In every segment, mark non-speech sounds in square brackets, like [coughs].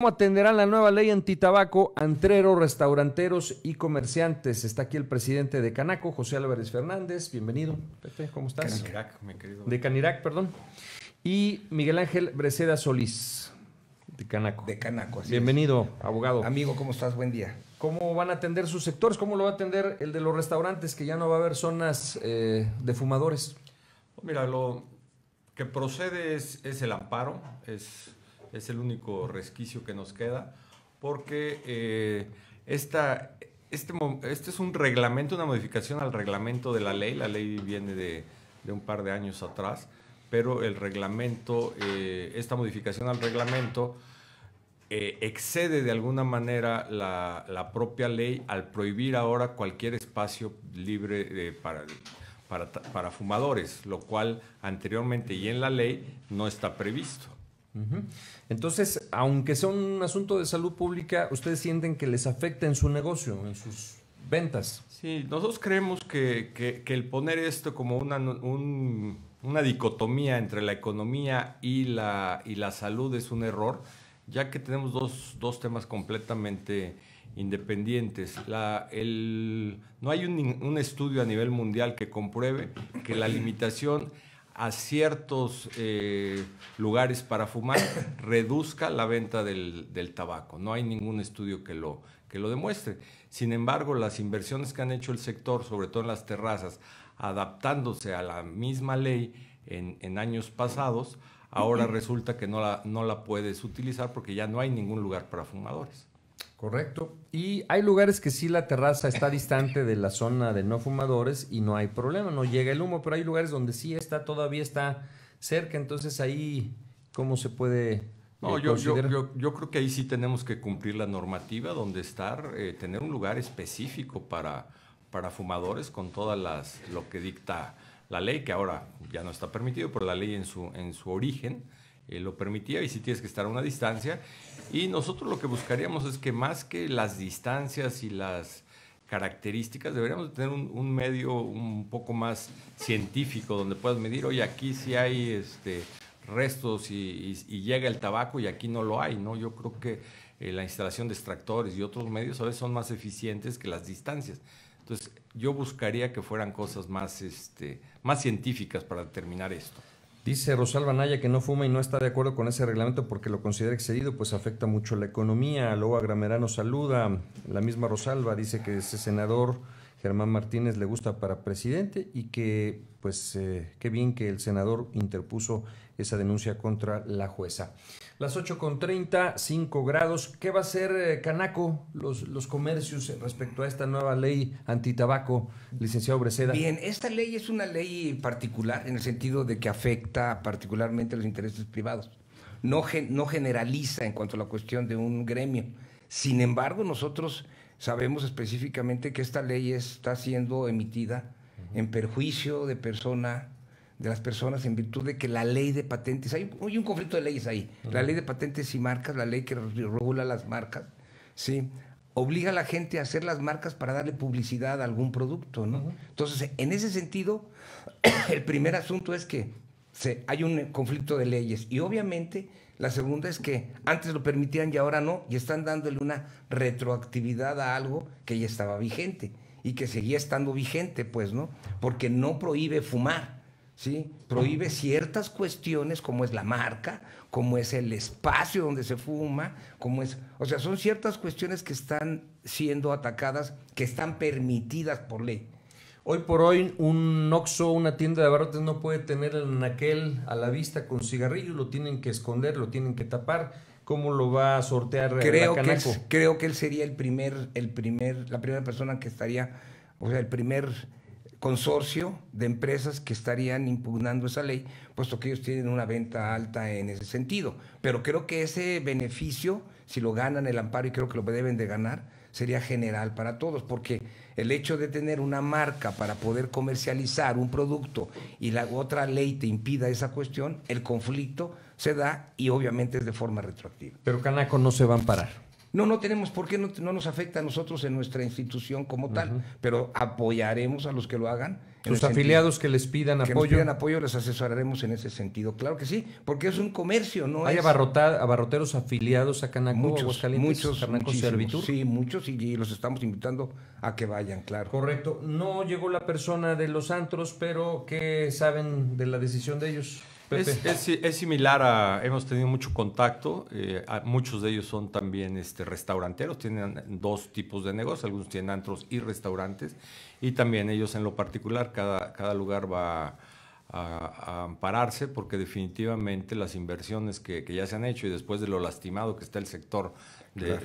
¿Cómo atenderán la nueva ley antitabaco, antrero, restauranteros y comerciantes? Está aquí el presidente de Canaco, José Álvarez Fernández. Bienvenido, Pepe, ¿cómo estás? Canirac, mi querido. De Canirac, perdón. Y Miguel Ángel Breceda Solís, de Canaco. De Canaco, así Bienvenido, abogado. Amigo, ¿cómo estás? Buen día. ¿Cómo van a atender sus sectores? ¿Cómo lo va a atender el de los restaurantes, que ya no va a haber zonas eh, de fumadores? Mira, lo que procede es el amparo, es es el único resquicio que nos queda, porque eh, esta, este, este, es un reglamento, una modificación al reglamento de la ley, la ley viene de, un par de años atrás, pero el reglamento, eh, esta modificación al reglamento eh, excede de alguna manera la, propia ley al prohibir ahora cualquier espacio libre Para, para, fumadores, lo cual anteriormente y en la ley no está previsto. Entonces, aunque sea un asunto de salud pública, ustedes sienten que les afecta en su negocio, en sus ventas. Sí, nosotros creemos que, el poner esto como una, dicotomía entre la economía y la, y la salud es un error, ya que tenemos dos, temas completamente independientes. La, no hay un estudio a nivel mundial que compruebe que la limitación a ciertos eh, lugares para fumar [coughs] reduzca la venta del, tabaco. No hay ningún estudio que lo, que lo demuestre. Sin embargo, las inversiones que han hecho el sector, sobre todo en las terrazas, adaptándose a la misma ley en, años pasados, ahora [coughs] resulta que no la, no la puedes utilizar porque ya no hay ningún lugar para fumadores. Correcto. Y hay lugares que sí la terraza está distante de la zona de no fumadores y no hay problema, no llega el humo, pero hay lugares donde sí está, todavía está cerca, entonces ahí, ¿cómo se puede eh, no, yo, yo, yo, creo que ahí sí tenemos que cumplir la normativa donde estar, eh, tener un lugar específico para, para fumadores con todas las, lo que dicta la ley, que ahora ya no está permitido, pero la ley en su, en su origen eh, lo permitía y si tienes que estar a una distancia. Y nosotros lo que buscaríamos es que más que las distancias y las características, deberíamos tener un, medio un poco más científico donde puedas medir, oye, aquí sí hay este, restos y, llega el tabaco y aquí no lo hay, ¿no? Yo creo que eh, la instalación de extractores y otros medios a veces son más eficientes que las distancias. Entonces, yo buscaría que fueran cosas más, este, más científicas para determinar esto. Dice Rosalba Naya que no fuma y no está de acuerdo con ese reglamento porque lo considera excedido, pues afecta mucho la economía. Luego Gramerano saluda. La misma Rosalba dice que ese senador Germán Martínez le gusta para presidente y que, pues, eh, qué bien que el senador interpuso esa denuncia contra la jueza. Las 8.30, 5 grados. ¿Qué va a hacer eh, Canaco, los, los comercios respecto a esta nueva ley antitabaco, licenciado Breseda? Bien, esta ley es una ley particular en el sentido de que afecta particularmente los intereses privados. No, no generaliza en cuanto a la cuestión de un gremio. Sin embargo, nosotros sabemos específicamente que esta ley está siendo emitida en perjuicio de persona de las personas en virtud de que la ley de patentes, hay, un conflicto de leyes ahí, la ley de patentes y marcas, la ley que regula las marcas, ¿sí? obliga a la gente a hacer las marcas para darle publicidad a algún producto. ¿no? Entonces, en ese sentido, [clears throat] el primer asunto es que se, hay un eh, conflicto de leyes y obviamente la segunda es que antes lo permitían y ahora no, y están dándole una retroactividad a algo que ya estaba vigente y que seguía estando vigente, pues, ¿no? Porque no prohíbe fumar ¿sí? Prohíbe ciertas cuestiones como es la marca, como es el espacio donde se fuma, como es, o sea, son ciertas cuestiones que están siendo atacadas, que están permitidas por ley. Hoy por hoy un Noxo, una tienda de barrotes, no puede tener el naquel a la vista con cigarrillo, lo tienen que esconder, lo tienen que tapar. ¿Cómo lo va a sortear creo que Creo que él sería el primer, el primer, la primera persona que estaría, o sea, el primer consorcio de empresas que estarían impugnando esa ley, puesto que ellos tienen una venta alta en ese sentido. Pero creo que ese beneficio, si lo ganan el amparo y creo que lo deben de ganar, sería general para todos, porque el hecho de tener una marca para poder comercializar un producto y la otra ley te impida esa cuestión, el conflicto se da y obviamente es de forma retroactiva. Pero Canaco no se va a amparar. No, no tenemos por qué, no, nos afecta a nosotros en nuestra institución como tal, pero apoyaremos a los que lo hagan. Los afiliados que les pidan que apoyo. pidan apoyo, les asesoraremos en ese sentido. Claro que sí, porque es un comercio, ¿no? Hay abarroteros afiliados a Canaco, muchos, muchos, Sí, muchos, y, y, los estamos invitando a que vayan, claro. Correcto. No llegó la persona de los antros, pero ¿qué saben de la decisión de ellos? Es, es, similar a, hemos tenido mucho contacto, eh, muchos de ellos son también este, restauranteros, tienen dos tipos de negocios, algunos tienen antros y restaurantes, y también ellos en lo particular, cada, cada lugar va a, ampararse porque definitivamente las inversiones que, ya se han hecho y después de lo lastimado que está el sector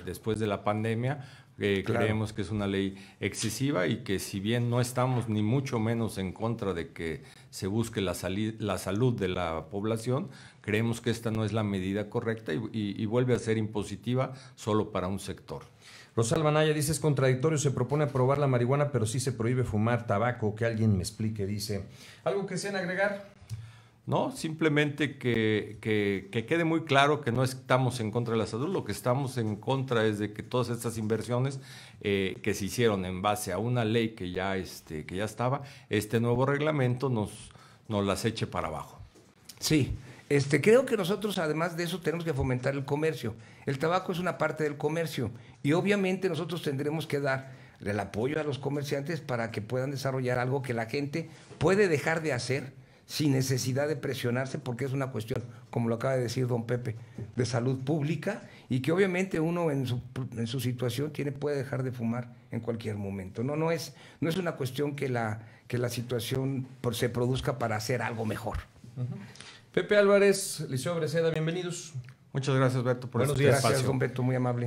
después de la pandemia, eh, creemos que es una ley excesiva y que si bien no estamos ni mucho menos en contra de que se busque la, la salud de la población, creemos que esta no es la medida correcta y vuelve a ser impositiva solo para un sector. Rosalba Naya dice, es contradictorio, se propone aprobar la marihuana, pero sí se prohíbe fumar tabaco, que alguien me explique, dice. ¿Algo que sean agregar? No, simplemente que, quede muy claro que no estamos en contra de la salud, lo que estamos en contra es de que todas estas inversiones eh, que se hicieron en base a una ley que ya, este, que ya estaba, este nuevo reglamento nos, nos las eche para abajo. Sí, este, creo que nosotros además de eso tenemos que fomentar el comercio. El tabaco es una parte del comercio y obviamente nosotros tendremos que dar el apoyo a los comerciantes para que puedan desarrollar algo que la gente puede dejar de hacer sin necesidad de presionarse, porque es una cuestión, como lo acaba de decir don Pepe, de salud pública y que obviamente uno en su, situación tiene, puede dejar de fumar en cualquier momento. No, no, es, no es una cuestión que la, que la situación por, pues, se produzca para hacer algo mejor. Pepe Álvarez, Liceo Breseda, bienvenidos. Muchas gracias, Beto, por Buenos este días. Gracias, don Beto, muy amable.